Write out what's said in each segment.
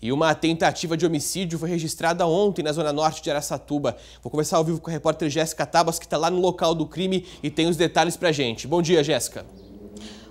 E uma tentativa de homicídio foi registrada ontem na zona norte de Araçatuba. Vou conversar ao vivo com a repórter Jéssica Tabas, que está lá no local do crime e tem os detalhes para gente. Bom dia, Jéssica.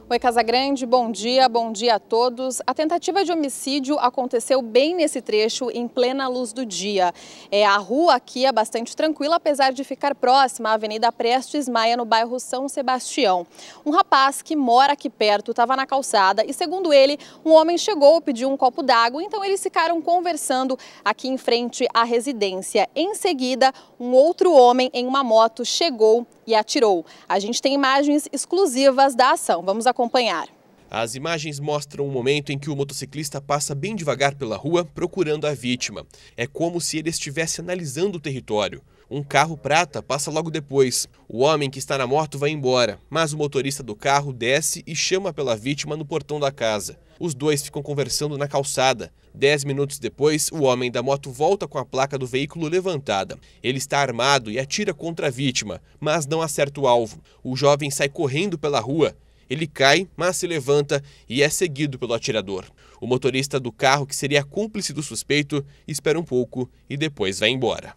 Oi, Casa Grande, bom dia, bom dia a todos. A tentativa de homicídio aconteceu bem nesse trecho, em plena luz do dia. É, a rua aqui é bastante tranquila, apesar de ficar próxima à Avenida Prestes Maia, no bairro São Sebastião. Um rapaz que mora aqui perto estava na calçada e, segundo ele, um homem chegou, pediu um copo d'água, então eles ficaram conversando aqui em frente à residência. Em seguida, um outro homem em uma moto chegou e atirou. A gente tem imagens exclusivas da ação. Vamos acompanhar. As imagens mostram um momento em que o motociclista passa bem devagar pela rua procurando a vítima. É como se ele estivesse analisando o território. Um carro prata passa logo depois. O homem que está na moto vai embora, mas o motorista do carro desce e chama pela vítima no portão da casa. Os dois ficam conversando na calçada. Dez minutos depois, o homem da moto volta com a placa do veículo levantada. Ele está armado e atira contra a vítima, mas não acerta o alvo. O jovem sai correndo pela rua. Ele cai, mas se levanta e é seguido pelo atirador. O motorista do carro, que seria cúmplice do suspeito, espera um pouco e depois vai embora.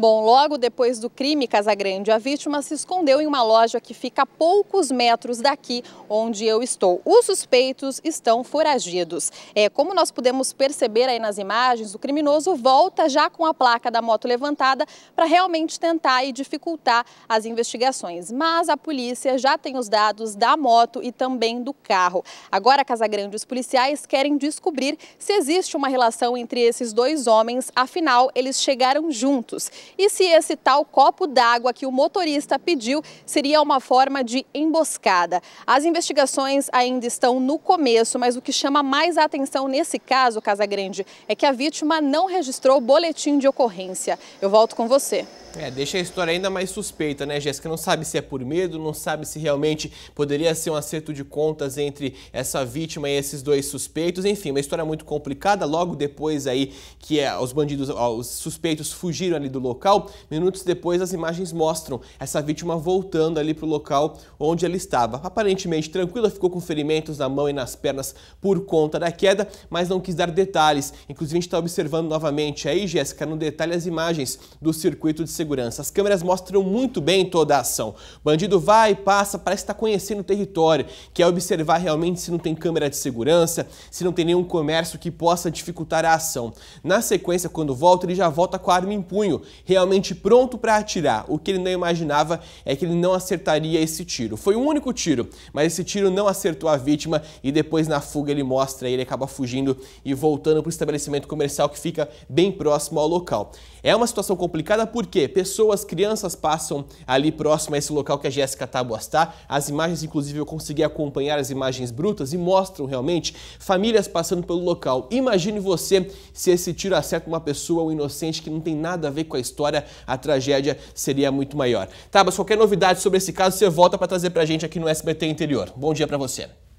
Bom, logo depois do crime Casagrande, a vítima se escondeu em uma loja que fica a poucos metros daqui onde eu estou. Os suspeitos estão foragidos. É, como nós podemos perceber aí nas imagens, o criminoso volta já com a placa da moto levantada para realmente tentar e dificultar as investigações. Mas a polícia já tem os dados da moto e também do carro. Agora, Casagrande, os policiais querem descobrir se existe uma relação entre esses dois homens, afinal, eles chegaram juntos e se esse tal copo d'água que o motorista pediu seria uma forma de emboscada. As investigações ainda estão no começo, mas o que chama mais a atenção nesse caso, grande, é que a vítima não registrou boletim de ocorrência. Eu volto com você. É, deixa a história ainda mais suspeita, né, Jéssica? Não sabe se é por medo, não sabe se realmente poderia ser um acerto de contas entre essa vítima e esses dois suspeitos. Enfim, uma história muito complicada. Logo depois aí que é, os bandidos, ó, os suspeitos fugiram ali do local local. Minutos depois, as imagens mostram essa vítima voltando ali para o local onde ela estava. Aparentemente tranquila, ficou com ferimentos na mão e nas pernas por conta da queda, mas não quis dar detalhes. Inclusive, a gente está observando novamente aí, Jéssica, no detalhe as imagens do circuito de segurança. As câmeras mostram muito bem toda a ação. O bandido vai, passa, parece estar tá conhecendo o território, quer observar realmente se não tem câmera de segurança, se não tem nenhum comércio que possa dificultar a ação. Na sequência, quando volta, ele já volta com a arma em punho realmente pronto para atirar. O que ele não imaginava é que ele não acertaria esse tiro. Foi um único tiro, mas esse tiro não acertou a vítima e depois na fuga ele mostra, ele acaba fugindo e voltando para o estabelecimento comercial que fica bem próximo ao local. É uma situação complicada porque pessoas, crianças passam ali próximo a esse local que a Jéssica Tábuas está. As imagens, inclusive, eu consegui acompanhar as imagens brutas e mostram realmente famílias passando pelo local. Imagine você se esse tiro acerta uma pessoa, um inocente que não tem nada a ver com a história história, a tragédia seria muito maior. Tá, mas qualquer novidade sobre esse caso, você volta para trazer para a gente aqui no SBT Interior. Bom dia para você.